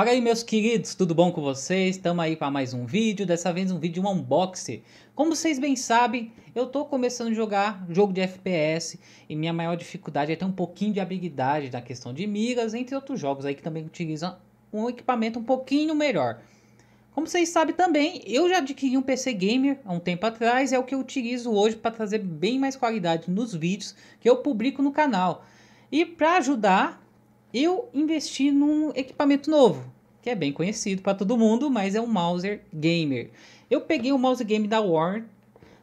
Fala aí meus queridos, tudo bom com vocês? Estamos aí para mais um vídeo, dessa vez um vídeo um unboxing. Como vocês bem sabem, eu estou começando a jogar jogo de FPS e minha maior dificuldade é ter um pouquinho de habilidade na questão de miras, entre outros jogos aí que também utilizam um equipamento um pouquinho melhor. Como vocês sabem também, eu já adquiri um PC Gamer há um tempo atrás, é o que eu utilizo hoje para trazer bem mais qualidade nos vídeos que eu publico no canal. E para ajudar, eu investi num equipamento novo, que é bem conhecido para todo mundo, mas é um mouse gamer. Eu peguei o um mouse game da War,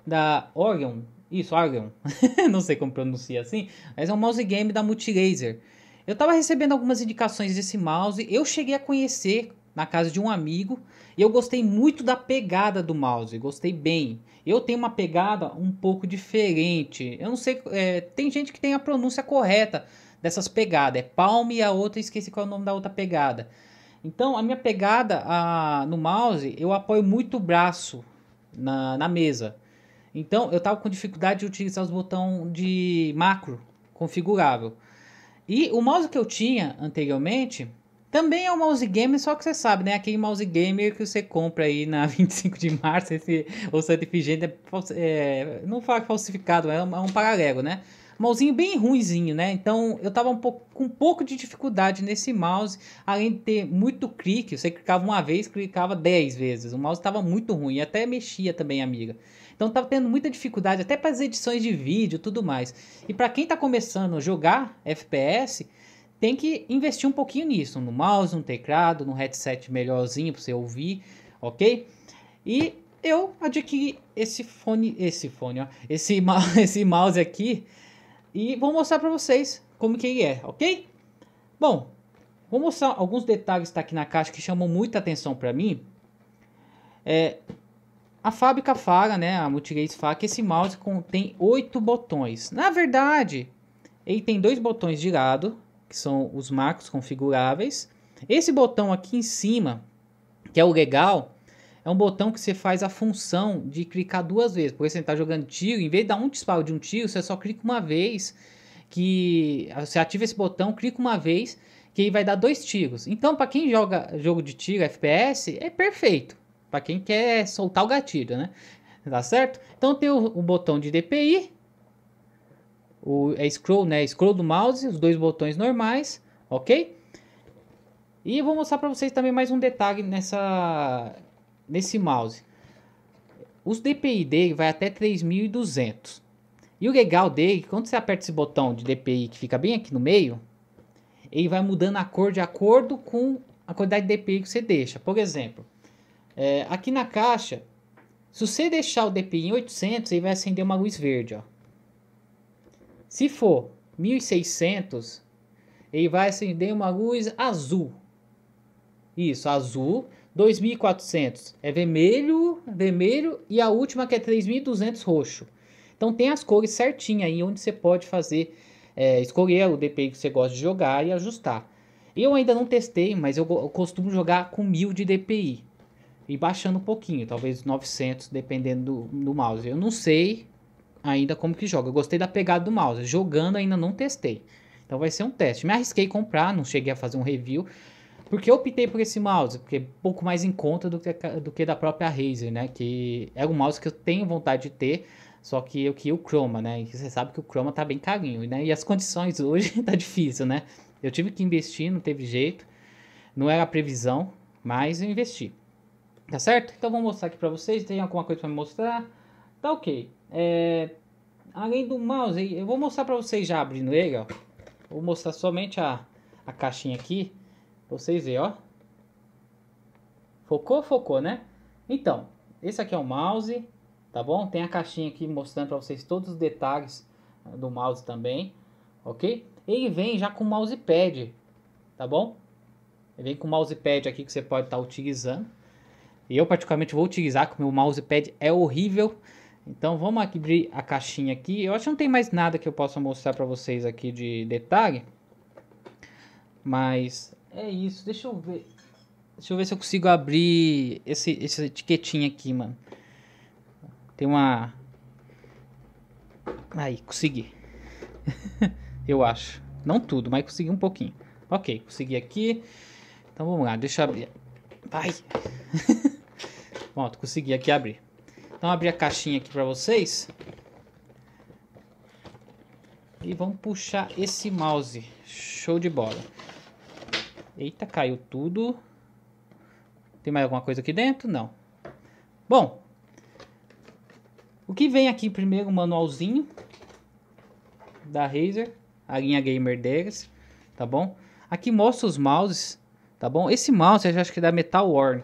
da Orion, isso, Orion, não sei como pronuncia assim, mas é um mouse game da Multilaser. Eu estava recebendo algumas indicações desse mouse, eu cheguei a conhecer na casa de um amigo e eu gostei muito da pegada do mouse, gostei bem. Eu tenho uma pegada um pouco diferente, eu não sei, é, tem gente que tem a pronúncia correta, dessas pegadas. É palm e a outra, esqueci qual é o nome da outra pegada. Então, a minha pegada a, no mouse, eu apoio muito o braço na, na mesa. Então, eu tava com dificuldade de utilizar os botões de macro configurável. E o mouse que eu tinha anteriormente também é um mouse gamer, só que você sabe, né? Aquele mouse gamer que você compra aí na 25 de março, esse, ou Santa Efigênia, é, não fala é falsificado, é um, é um paralelo, né? Mousezinho bem ruinzinho, né? Então eu tava um pouco, com um pouco de dificuldade nesse mouse, além de ter muito clique. Você clicava uma vez, clicava dez vezes. O mouse tava muito ruim, até mexia também, amiga. Então tava tendo muita dificuldade, até para as edições de vídeo tudo mais. E para quem tá começando a jogar FPS, tem que investir um pouquinho nisso, no mouse, no teclado, no headset melhorzinho para você ouvir, ok? E eu adquiri esse fone, esse fone, ó, esse, esse mouse aqui e vou mostrar para vocês como que ele é, ok? Bom, vou mostrar alguns detalhes que tá aqui na caixa que chamam muita atenção para mim. É, a fábrica fala, né, a Multilace fala que esse mouse contém oito botões. Na verdade, ele tem dois botões de lado, que são os macros configuráveis. Esse botão aqui em cima, que é o legal, é um botão que você faz a função de clicar duas vezes. Porque você está jogando tiro, em vez de dar um disparo de um tiro, você só clica uma vez. Que ah, você ativa esse botão, clica uma vez, que aí vai dar dois tiros. Então, para quem joga jogo de tiro, FPS, é perfeito. Para quem quer soltar o gatilho, né? Tá certo? Então tem o, o botão de DPI, o é scroll, né? Scroll do mouse, os dois botões normais, ok? E eu vou mostrar para vocês também mais um detalhe nessa nesse mouse. Os DPI dele vai até 3200. E o legal dele, quando você aperta esse botão de DPI que fica bem aqui no meio, ele vai mudando a cor de acordo com a quantidade de DPI que você deixa. Por exemplo, é, aqui na caixa, se você deixar o DPI em 800, ele vai acender uma luz verde. Ó. Se for 1600, ele vai acender uma luz azul. Isso, azul. 2.400 é vermelho, vermelho e a última que é 3.200 roxo. Então tem as cores certinhas aí onde você pode fazer, é, escolher o DPI que você gosta de jogar e ajustar. Eu ainda não testei, mas eu, eu costumo jogar com 1.000 de DPI e baixando um pouquinho, talvez 900 dependendo do, do mouse. Eu não sei ainda como que joga. Eu gostei da pegada do mouse, jogando ainda não testei. Então vai ser um teste. Me arrisquei a comprar, não cheguei a fazer um review, porque eu optei por esse mouse, porque é pouco mais em conta do que, do que da própria Razer, né? Que é um mouse que eu tenho vontade de ter, só que eu queria o Chroma, né? E você sabe que o Chroma tá bem carinho, né? E as condições hoje tá difícil, né? Eu tive que investir, não teve jeito. Não era a previsão, mas eu investi. Tá certo? Então vou mostrar aqui pra vocês. Tem alguma coisa pra mostrar? Tá ok. É... Além do mouse, eu vou mostrar pra vocês já abrindo ele, ó. Vou mostrar somente a, a caixinha aqui vocês verem, ó. Focou? Focou, né? Então, esse aqui é o mouse, tá bom? Tem a caixinha aqui mostrando para vocês todos os detalhes ah, do mouse também, ok? Ele vem já com o mousepad, tá bom? Ele vem com o mousepad aqui que você pode estar tá utilizando. Eu particularmente vou utilizar, porque o meu mousepad é horrível. Então vamos abrir a caixinha aqui. Eu acho que não tem mais nada que eu possa mostrar para vocês aqui de detalhe. Mas é isso, deixa eu ver. Deixa eu ver se eu consigo abrir esse, essa etiquetinha aqui, mano. Tem uma. Aí, consegui. eu acho. Não tudo, mas consegui um pouquinho. Ok, consegui aqui. Então vamos lá, deixa eu abrir. Vai! Pronto, consegui aqui abrir. Então abri a caixinha aqui pra vocês. E vamos puxar esse mouse. Show de bola. Eita, caiu tudo. Tem mais alguma coisa aqui dentro? Não. Bom, o que vem aqui primeiro, o manualzinho da Razer, a linha gamer deles, tá bom? Aqui mostra os mouses, tá bom? Esse mouse eu acho que é da Metal War.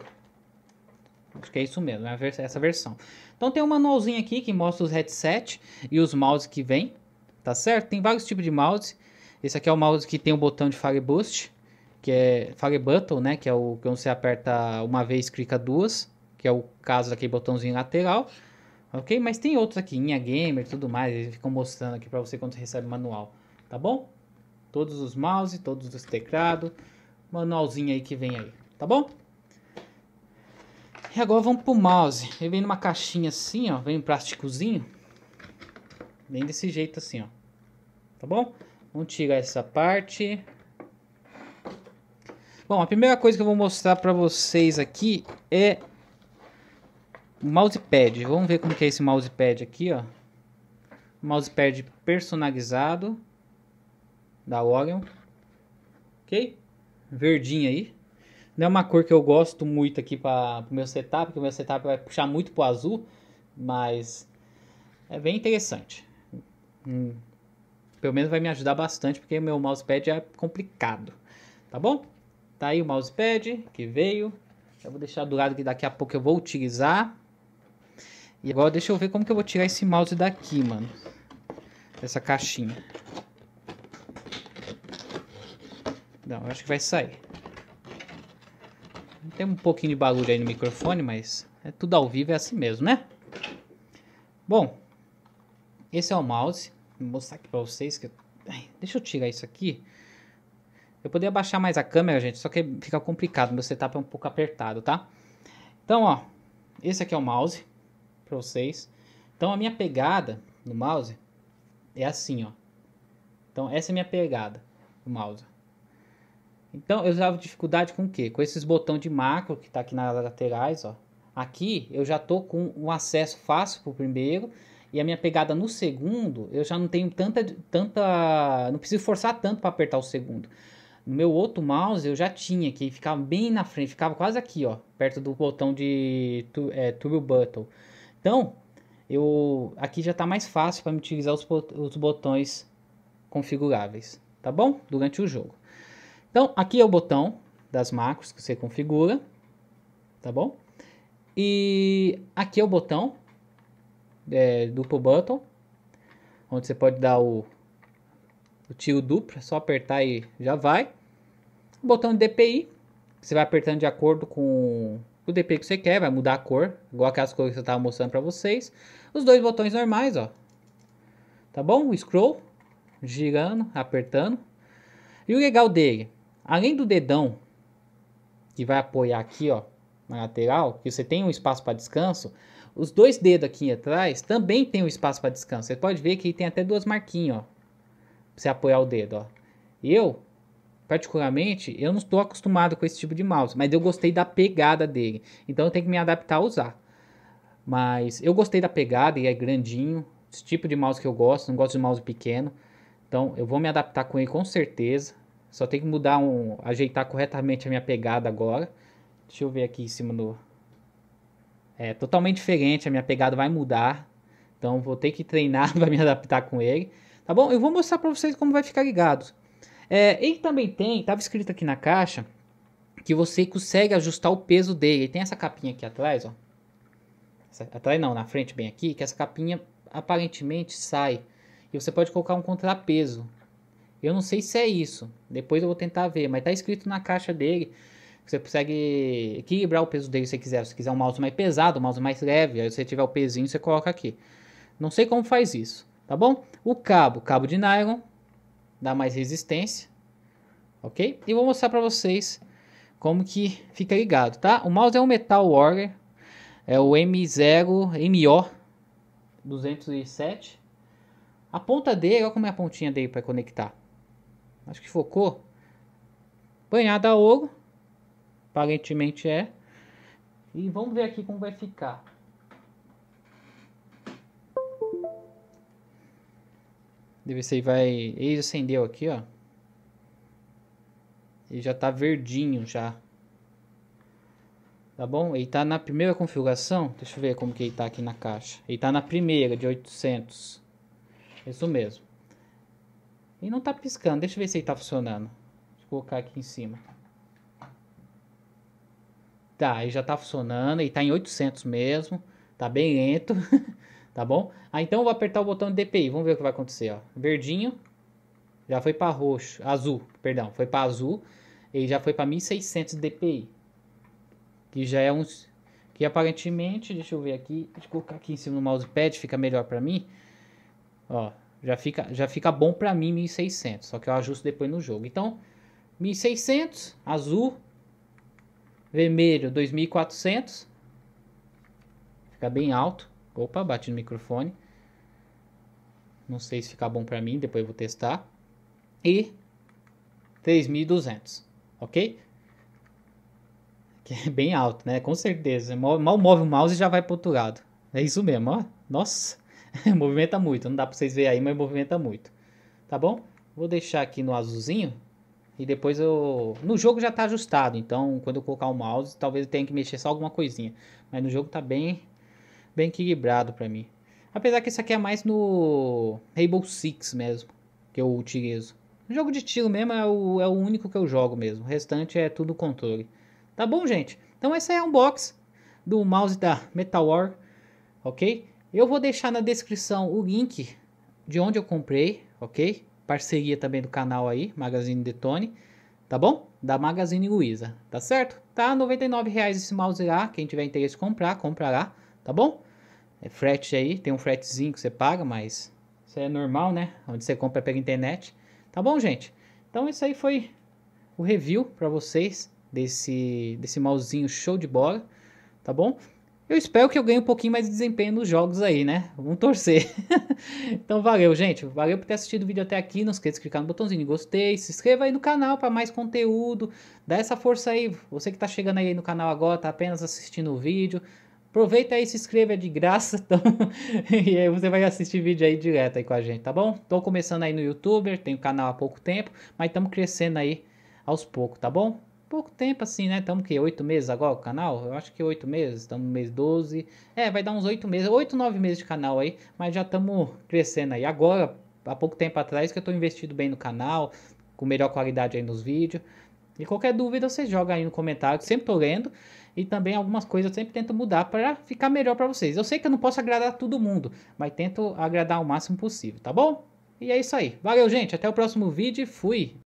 Acho que é isso mesmo, é essa versão. Então tem um manualzinho aqui que mostra os headset e os mouses que vem, tá certo? Tem vários tipos de mouse. Esse aqui é o mouse que tem o botão de Fire Boost, que é Fire Button, né? Que é o que é você aperta uma vez, clica duas, que é o caso daquele botãozinho lateral. Ok? Mas tem outros aqui, Inha Gamer e tudo mais, eles ficam mostrando aqui para você quando você recebe manual, tá bom? Todos os mouse, todos os teclados, manualzinho aí que vem aí, tá bom? E agora vamos pro mouse. Ele vem numa caixinha assim, ó, vem um plásticozinho. Vem desse jeito assim, ó. Tá bom? Vamos tirar essa parte. Bom, a primeira coisa que eu vou mostrar para vocês aqui é o mousepad. Vamos ver como que é esse mousepad aqui, ó. Mousepad personalizado da Orion. OK? Verdinho aí. Não é uma cor que eu gosto muito aqui para o meu setup, porque o meu setup vai puxar muito para o azul, mas é bem interessante. Hum. Pelo menos vai me ajudar bastante, porque meu mousepad é complicado, tá bom? Tá aí o mousepad que veio. Eu vou deixar do lado que daqui a pouco eu vou utilizar. E agora deixa eu ver como que eu vou tirar esse mouse daqui, mano. Dessa caixinha. Não, eu acho que vai sair. Tem um pouquinho de barulho aí no microfone, mas é tudo ao vivo, é assim mesmo, né? Bom, esse é o mouse. Vou mostrar aqui pra vocês. Que eu... deixa eu tirar isso aqui. Eu poderia baixar mais a câmera, gente, só que fica complicado, meu setup é um pouco apertado, tá? Então, ó, esse aqui é o mouse para vocês. Então, a minha pegada no mouse é assim, ó. Então, essa é a minha pegada no mouse. Então, eu usava dificuldade com o quê? Com esses botões de macro que tá aqui nas laterais, ó. Aqui, eu já tô com um acesso fácil pro primeiro, e a minha pegada no segundo, eu já não tenho tanta tanta, não preciso forçar tanto para apertar o segundo. No meu outro mouse eu já tinha, que ficava bem na frente, ficava quase aqui, ó, perto do botão de é, Turbo Button. Então, eu aqui já está mais fácil para me utilizar os, os botões configuráveis, tá bom? Durante o jogo. Então, aqui é o botão das macros que você configura, tá bom? E aqui é o botão é, duplo button, onde você pode dar o o tio duplo, é só apertar e já vai. O botão DPI, você vai apertando de acordo com o DPI que você quer, vai mudar a cor, igual aquelas cores que eu estava mostrando para vocês. Os dois botões normais, ó. Tá bom? O scroll, girando, apertando. E o legal dele, além do dedão, que vai apoiar aqui, ó, na lateral, que você tem um espaço para descanso, os dois dedos aqui atrás também tem um espaço para descanso. Você pode ver que tem até duas marquinhas, ó você apoiar o dedo, ó. Eu, particularmente, eu não estou acostumado com esse tipo de mouse, mas eu gostei da pegada dele. Então eu tenho que me adaptar a usar. Mas eu gostei da pegada e é grandinho, esse tipo de mouse que eu gosto, não gosto de mouse pequeno. Então eu vou me adaptar com ele com certeza. Só tem que mudar um, ajeitar corretamente a minha pegada agora. Deixa eu ver aqui em cima do é totalmente diferente, a minha pegada vai mudar. Então vou ter que treinar, para me adaptar com ele tá bom? Eu vou mostrar para vocês como vai ficar ligado. É, ele também tem, estava escrito aqui na caixa, que você consegue ajustar o peso dele. Ele tem essa capinha aqui atrás, ó. Essa, atrás não, na frente bem aqui, que essa capinha aparentemente sai. E você pode colocar um contrapeso. Eu não sei se é isso. Depois eu vou tentar ver, mas tá escrito na caixa dele você consegue equilibrar o peso dele se você quiser. Se você quiser um mouse mais pesado, um mouse mais leve, aí se você tiver o pezinho, você coloca aqui. Não sei como faz isso tá bom? O cabo, cabo de nylon, dá mais resistência, ok? E vou mostrar para vocês como que fica ligado, tá? O mouse é um Metal Warrior, é o M0 MO 207. A ponta dele, olha como é a pontinha dele para conectar. Acho que focou. Banhada a ouro, aparentemente é. E vamos ver aqui como vai ficar. Deve ser vai. Ele acendeu aqui, ó. Ele já tá verdinho já. Tá bom? Ele tá na primeira configuração. Deixa eu ver como que ele tá aqui na caixa. Ele tá na primeira de 800. Isso mesmo. E não tá piscando. Deixa eu ver se ele tá funcionando. Deixa eu colocar aqui em cima. Tá, ele já tá funcionando. Ele tá em 800 mesmo. Tá bem lento. tá bom? Ah, então eu vou apertar o botão DPI, vamos ver o que vai acontecer, ó. Verdinho, já foi para roxo, azul, perdão, foi para azul, ele já foi para 1600 DPI, que já é uns, que aparentemente, deixa eu ver aqui, deixa eu colocar aqui em cima do mousepad, fica melhor para mim, ó, já fica, já fica bom para mim 1600, só que eu ajusto depois no jogo, então, 1600, azul, vermelho 2400, fica bem alto, Opa, bati no microfone. Não sei se ficar bom para mim, depois eu vou testar. E 3.200, ok? Que é bem alto, né? Com certeza. Mal, move o mouse e já vai pro outro lado. É isso mesmo, ó. Nossa, movimenta muito. Não dá para vocês verem aí, mas movimenta muito. Tá bom? Vou deixar aqui no azulzinho. E depois eu... No jogo já tá ajustado, então quando eu colocar o mouse, talvez eu tenha que mexer só alguma coisinha. Mas no jogo tá bem bem equilibrado para mim. Apesar que isso aqui é mais no Rainbow Six mesmo, que eu utilizo. jogo de tiro mesmo é o, é o único que eu jogo mesmo, o restante é tudo controle. Tá bom, gente? Então esse é um box do mouse da Metal War, ok? Eu vou deixar na descrição o link de onde eu comprei, ok? Parceria também do canal aí, Magazine Detone, tá bom? Da Magazine Luiza, tá certo? Tá R$99,00 esse mouse lá, quem tiver interesse em comprar, comprará tá bom? É frete aí, tem um fretezinho que você paga, mas isso é normal, né? Onde você compra pela internet. Tá bom, gente? Então isso aí foi o review para vocês desse, desse malzinho show de bola, tá bom? Eu espero que eu ganhe um pouquinho mais de desempenho nos jogos aí, né? Vamos torcer. então valeu, gente. Valeu por ter assistido o vídeo até aqui. Não esqueça de clicar no botãozinho de gostei. Se inscreva aí no canal para mais conteúdo. Dá essa força aí. Você que está chegando aí no canal agora, está apenas assistindo o vídeo. Aproveita aí, se inscreva é de graça, então, e aí você vai assistir vídeo aí direto aí com a gente, tá bom? Tô começando aí no YouTuber, tenho canal há pouco tempo, mas estamos crescendo aí aos poucos, tá bom? Pouco tempo assim, né? Estamos que oito meses agora o canal? Eu acho que oito meses, estamos no mês 12. É, vai dar uns oito meses, oito, nove meses de canal aí, mas já estamos crescendo aí. Agora, há pouco tempo atrás que eu tô investido bem no canal, com melhor qualidade aí nos vídeos. E qualquer dúvida você joga aí no comentário, que sempre tô lendo. E também algumas coisas eu sempre tento mudar para ficar melhor para vocês. Eu sei que eu não posso agradar todo mundo, mas tento agradar o máximo possível, tá bom? E é isso aí. Valeu, gente. Até o próximo vídeo e fui!